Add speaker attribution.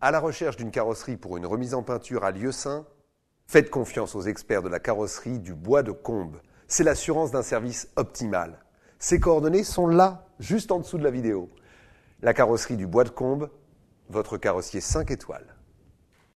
Speaker 1: À la recherche d'une carrosserie pour une remise en peinture à lieu saint, faites confiance aux experts de la carrosserie du bois de Combe. C'est l'assurance d'un service optimal. Ces coordonnées sont là, juste en dessous de la vidéo. La carrosserie du bois de Combe, votre carrossier 5 étoiles.